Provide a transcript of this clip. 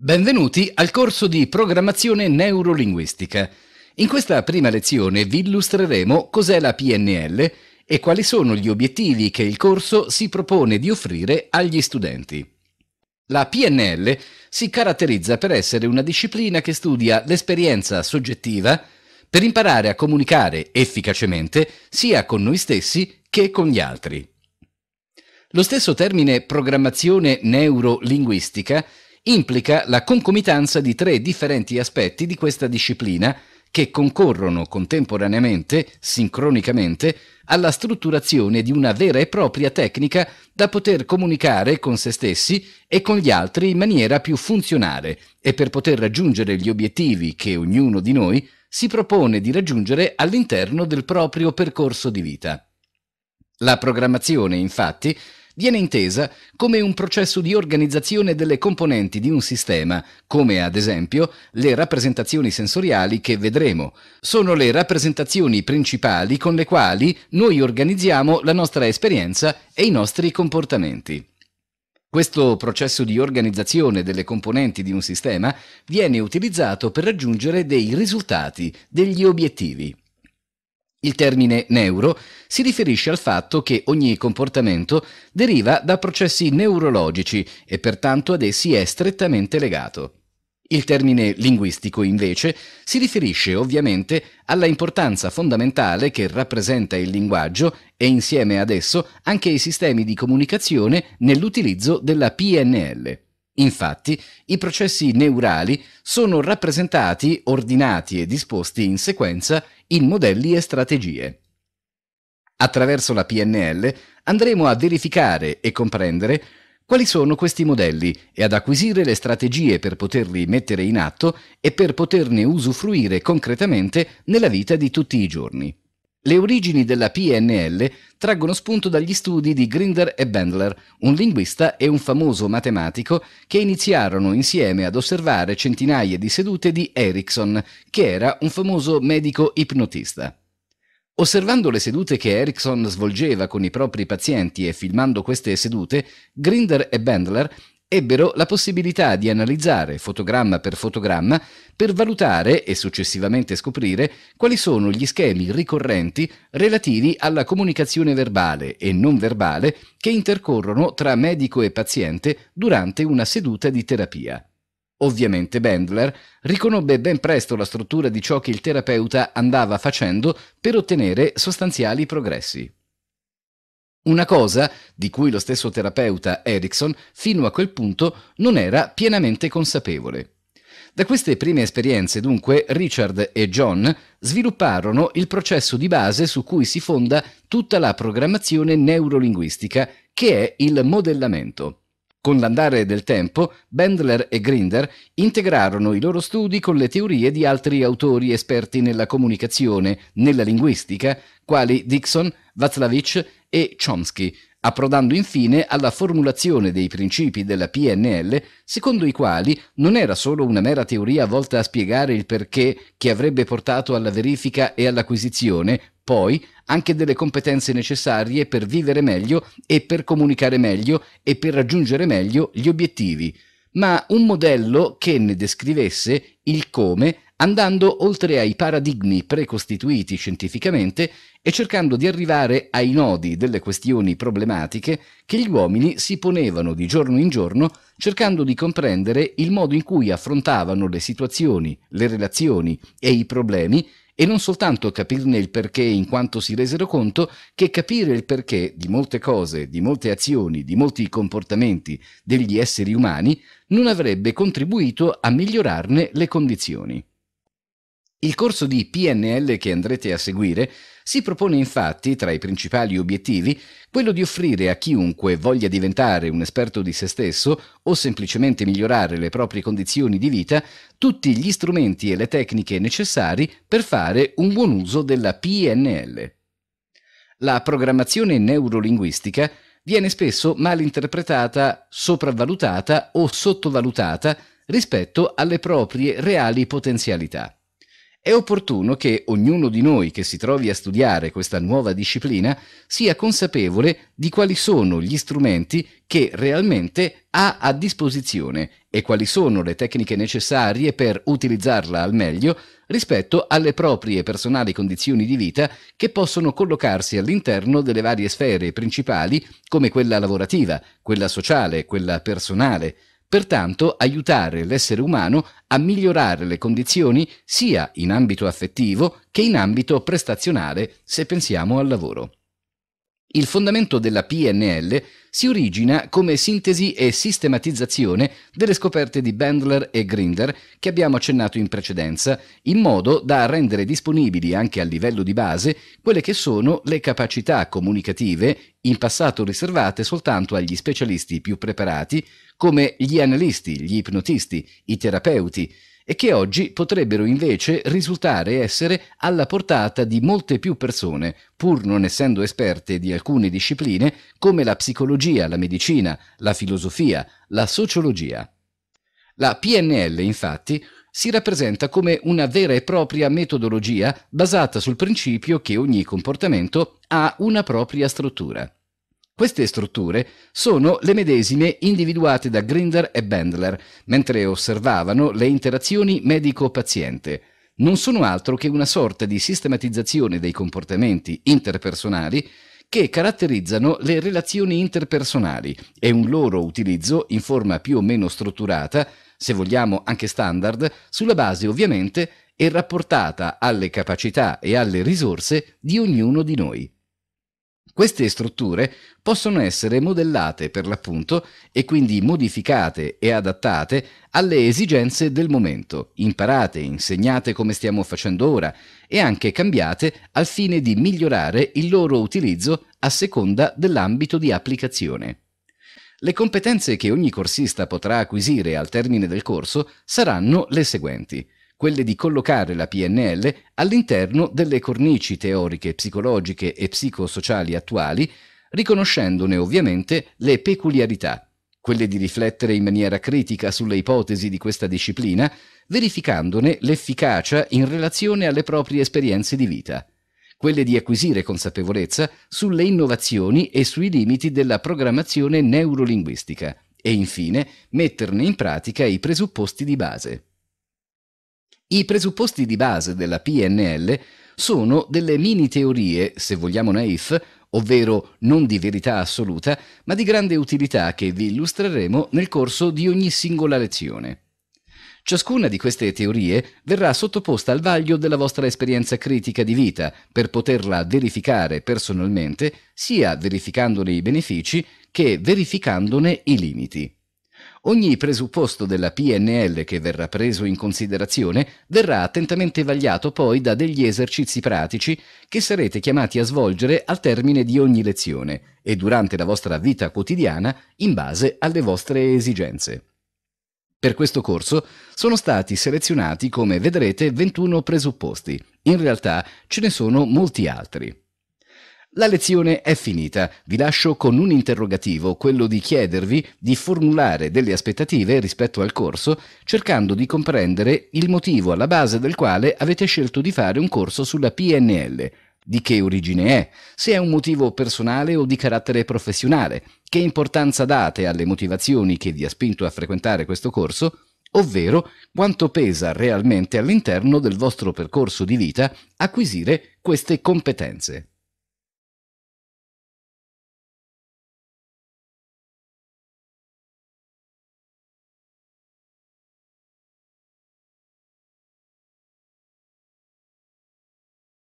Benvenuti al corso di programmazione neurolinguistica. In questa prima lezione vi illustreremo cos'è la PNL e quali sono gli obiettivi che il corso si propone di offrire agli studenti. La PNL si caratterizza per essere una disciplina che studia l'esperienza soggettiva per imparare a comunicare efficacemente sia con noi stessi che con gli altri. Lo stesso termine programmazione neurolinguistica implica la concomitanza di tre differenti aspetti di questa disciplina che concorrono contemporaneamente, sincronicamente, alla strutturazione di una vera e propria tecnica da poter comunicare con se stessi e con gli altri in maniera più funzionale e per poter raggiungere gli obiettivi che ognuno di noi si propone di raggiungere all'interno del proprio percorso di vita. La programmazione, infatti, viene intesa come un processo di organizzazione delle componenti di un sistema, come ad esempio le rappresentazioni sensoriali che vedremo. Sono le rappresentazioni principali con le quali noi organizziamo la nostra esperienza e i nostri comportamenti. Questo processo di organizzazione delle componenti di un sistema viene utilizzato per raggiungere dei risultati, degli obiettivi. Il termine neuro si riferisce al fatto che ogni comportamento deriva da processi neurologici e pertanto ad essi è strettamente legato. Il termine linguistico, invece, si riferisce ovviamente alla importanza fondamentale che rappresenta il linguaggio e insieme ad esso anche i sistemi di comunicazione nell'utilizzo della PNL. Infatti, i processi neurali sono rappresentati, ordinati e disposti in sequenza in modelli e strategie. Attraverso la PNL andremo a verificare e comprendere quali sono questi modelli e ad acquisire le strategie per poterli mettere in atto e per poterne usufruire concretamente nella vita di tutti i giorni. Le origini della PNL traggono spunto dagli studi di Grinder e Bendler, un linguista e un famoso matematico che iniziarono insieme ad osservare centinaia di sedute di Erickson, che era un famoso medico ipnotista. Osservando le sedute che Erickson svolgeva con i propri pazienti e filmando queste sedute, Grinder e Bendler ebbero la possibilità di analizzare fotogramma per fotogramma per valutare e successivamente scoprire quali sono gli schemi ricorrenti relativi alla comunicazione verbale e non verbale che intercorrono tra medico e paziente durante una seduta di terapia. Ovviamente Bendler riconobbe ben presto la struttura di ciò che il terapeuta andava facendo per ottenere sostanziali progressi. Una cosa di cui lo stesso terapeuta Erickson fino a quel punto non era pienamente consapevole. Da queste prime esperienze, dunque, Richard e John svilupparono il processo di base su cui si fonda tutta la programmazione neurolinguistica, che è il modellamento. Con l'andare del tempo, Bendler e Grinder integrarono i loro studi con le teorie di altri autori esperti nella comunicazione, nella linguistica, quali Dixon, Václavich e Chomsky, approdando infine alla formulazione dei principi della PNL, secondo i quali non era solo una mera teoria volta a spiegare il perché che avrebbe portato alla verifica e all'acquisizione, poi, anche delle competenze necessarie per vivere meglio e per comunicare meglio e per raggiungere meglio gli obiettivi, ma un modello che ne descrivesse il come andando oltre ai paradigmi precostituiti scientificamente e cercando di arrivare ai nodi delle questioni problematiche che gli uomini si ponevano di giorno in giorno cercando di comprendere il modo in cui affrontavano le situazioni, le relazioni e i problemi e non soltanto capirne il perché in quanto si resero conto che capire il perché di molte cose, di molte azioni, di molti comportamenti degli esseri umani non avrebbe contribuito a migliorarne le condizioni. Il corso di PNL che andrete a seguire si propone infatti, tra i principali obiettivi, quello di offrire a chiunque voglia diventare un esperto di se stesso o semplicemente migliorare le proprie condizioni di vita, tutti gli strumenti e le tecniche necessari per fare un buon uso della PNL. La programmazione neurolinguistica viene spesso malinterpretata, sopravvalutata o sottovalutata rispetto alle proprie reali potenzialità è opportuno che ognuno di noi che si trovi a studiare questa nuova disciplina sia consapevole di quali sono gli strumenti che realmente ha a disposizione e quali sono le tecniche necessarie per utilizzarla al meglio rispetto alle proprie personali condizioni di vita che possono collocarsi all'interno delle varie sfere principali come quella lavorativa, quella sociale, quella personale. Pertanto aiutare l'essere umano a migliorare le condizioni sia in ambito affettivo che in ambito prestazionale se pensiamo al lavoro. Il fondamento della PNL si origina come sintesi e sistematizzazione delle scoperte di Bendler e Grinder che abbiamo accennato in precedenza, in modo da rendere disponibili anche a livello di base quelle che sono le capacità comunicative in passato riservate soltanto agli specialisti più preparati, come gli analisti, gli ipnotisti, i terapeuti, e che oggi potrebbero invece risultare essere alla portata di molte più persone, pur non essendo esperte di alcune discipline come la psicologia, la medicina, la filosofia, la sociologia. La PNL, infatti, si rappresenta come una vera e propria metodologia basata sul principio che ogni comportamento ha una propria struttura. Queste strutture sono le medesime individuate da Grinder e Bendler mentre osservavano le interazioni medico-paziente. Non sono altro che una sorta di sistematizzazione dei comportamenti interpersonali che caratterizzano le relazioni interpersonali e un loro utilizzo in forma più o meno strutturata, se vogliamo anche standard, sulla base ovviamente e rapportata alle capacità e alle risorse di ognuno di noi. Queste strutture possono essere modellate per l'appunto e quindi modificate e adattate alle esigenze del momento, imparate, insegnate come stiamo facendo ora e anche cambiate al fine di migliorare il loro utilizzo a seconda dell'ambito di applicazione. Le competenze che ogni corsista potrà acquisire al termine del corso saranno le seguenti quelle di collocare la PNL all'interno delle cornici teoriche, psicologiche e psicosociali attuali, riconoscendone ovviamente le peculiarità, quelle di riflettere in maniera critica sulle ipotesi di questa disciplina, verificandone l'efficacia in relazione alle proprie esperienze di vita quelle di acquisire consapevolezza sulle innovazioni e sui limiti della programmazione neurolinguistica e infine metterne in pratica i presupposti di base. I presupposti di base della PNL sono delle mini teorie, se vogliamo naif, ovvero non di verità assoluta, ma di grande utilità che vi illustreremo nel corso di ogni singola lezione. Ciascuna di queste teorie verrà sottoposta al vaglio della vostra esperienza critica di vita per poterla verificare personalmente, sia verificandone i benefici che verificandone i limiti. Ogni presupposto della PNL che verrà preso in considerazione verrà attentamente vagliato poi da degli esercizi pratici che sarete chiamati a svolgere al termine di ogni lezione e durante la vostra vita quotidiana in base alle vostre esigenze. Per questo corso sono stati selezionati, come vedrete, 21 presupposti. In realtà ce ne sono molti altri. La lezione è finita. Vi lascio con un interrogativo, quello di chiedervi di formulare delle aspettative rispetto al corso, cercando di comprendere il motivo alla base del quale avete scelto di fare un corso sulla PNL di che origine è, se è un motivo personale o di carattere professionale, che importanza date alle motivazioni che vi ha spinto a frequentare questo corso, ovvero quanto pesa realmente all'interno del vostro percorso di vita acquisire queste competenze.